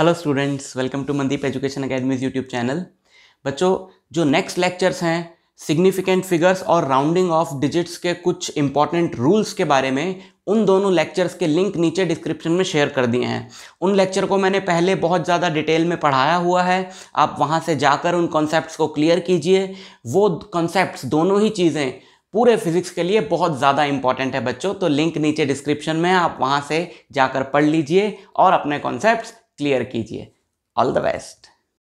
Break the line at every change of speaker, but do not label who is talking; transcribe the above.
hello students welcome to Mandeep education academies YouTube channel बच्चों जो next lectures हैं significant figures और राउंडिंग ऑफ डिजिट्स के कुछ इंपॉर्टेंट रूल्स के बारे में उन दोनों लेक्चर्स के लिंक नीचे डिस्क्रिप्शन में शेयर कर दिए हैं उन लेक्चर को मैंने पहले बहुत ज़्यादा डिटेल में पढ़ाया हुआ है आप वहाँ से जाकर उन कॉन्सेप्ट को क्लियर कीजिए वो कॉन्सेप्ट दोनों ही चीज़ें पूरे फिजिक्स के लिए बहुत ज़्यादा इंपॉर्टेंट है बच्चों तो लिंक नीचे डिस्क्रिप्शन में आप वहाँ से जाकर पढ़ लीजिए और अपने कॉन्सेप्ट क्लियर कीजिए ऑल द बेस्ट